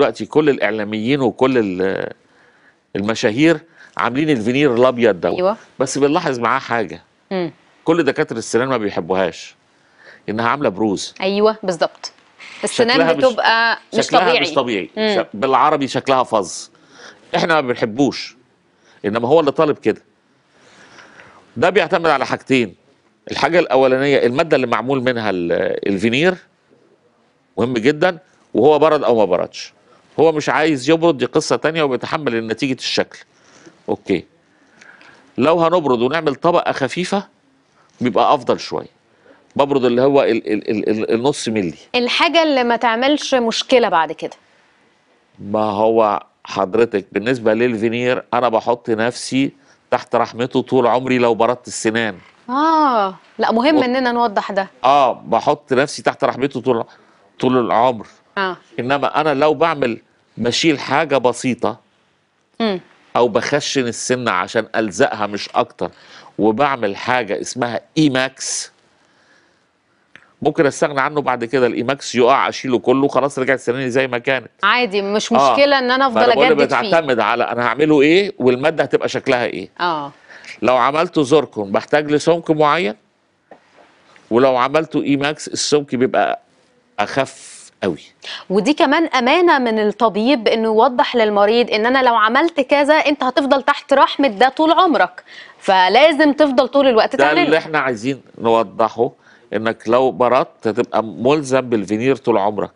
دلوقتي كل الاعلاميين وكل المشاهير عاملين الفينير الابيض دوت أيوة. بس بنلاحظ معاه حاجه مم. كل دكاتره السنان ما بيحبوهاش انها عامله بروز ايوه بالظبط السنان بتبقى مش, مش طبيعي مش طبيعي مم. بالعربي شكلها فظ احنا ما بنحبوش انما هو اللي طالب كده ده بيعتمد على حاجتين الحاجه الاولانيه الماده اللي معمول منها الفينير مهم جدا وهو برد او ما بردش هو مش عايز يبرد دي قصه تانية وبيتحمل نتيجه الشكل اوكي لو هنبرد ونعمل طبقه خفيفه بيبقى افضل شويه ببرد اللي هو الـ الـ الـ الـ النص ملي الحاجه اللي ما تعملش مشكله بعد كده ما هو حضرتك بالنسبه للفينير انا بحط نفسي تحت رحمته طول عمري لو بردت السنان اه لا مهم و... اننا نوضح ده اه بحط نفسي تحت رحمته طول طول العمر آه. انما انا لو بعمل بشيل حاجه بسيطه م. او بخشن السنه عشان الزقها مش اكتر وبعمل حاجه اسمها ايماكس ممكن استغنى عنه بعد كده الايماكس يقع اشيله كله خلاص رجعت سناني زي ما كانت عادي مش آه. مشكله آه. ان انا افضل اجدد فيه بتعتمد على انا هعمله ايه والماده هتبقى شكلها ايه اه لو عملته زركم بحتاج لسمك معين ولو عملته ايماكس السمك بيبقى اخف قوي ودي كمان امانه من الطبيب انه يوضح للمريض ان انا لو عملت كذا انت هتفضل تحت رحمه ده طول عمرك فلازم تفضل طول الوقت ده اللي احنا عايزين نوضحه انك لو برطت هتبقى ملزم بالفينير طول عمرك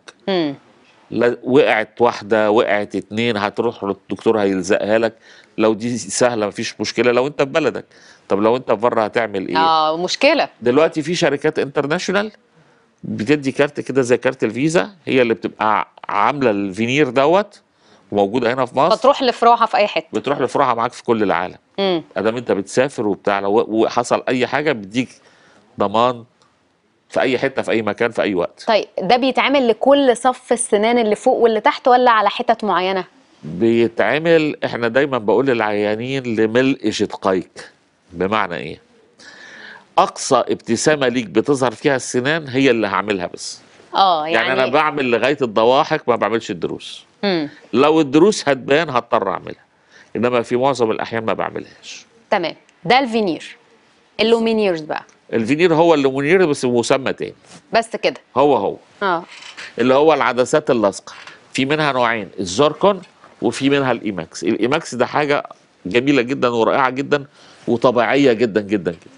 ل... وقعت واحده وقعت اتنين هتروح للدكتور هيلزقها لك لو دي سهله مفيش مشكله لو انت في بلدك طب لو انت في بره هتعمل ايه اه مشكله دلوقتي في شركات انترناشونال بتدي كارت كده زي كارت الفيزا هي اللي بتبقى عامله الفينير دوت وموجوده هنا في مصر بتروح لفروعها في اي حته بتروح لفروعها معاك في كل العالم ادام انت بتسافر وبتاع لو حصل اي حاجه بتديك ضمان في اي حته في اي مكان في اي وقت طيب ده بيتعمل لكل صف السنان اللي فوق واللي تحت ولا على حتت معينه بيتعمل احنا دايما بقول للعيانين لملء شدقيك بمعنى ايه اقصى ابتسامه ليك بتظهر فيها السنان هي اللي هعملها بس اه يعني, يعني انا بعمل لغايه الضواحك ما بعملش الدروس مم. لو الدروس هتبان هضطر اعملها انما في معظم الاحيان ما بعملهاش تمام ده الفينير اللومينيرز بقى الفينير هو اللومينير بس مسمى تاني بس كده هو هو اه اللي هو العدسات اللاصقه في منها نوعين الزركون وفي منها الايماكس الايماكس ده حاجه جميله جدا ورائعه جدا وطبيعيه جدا جدا جدا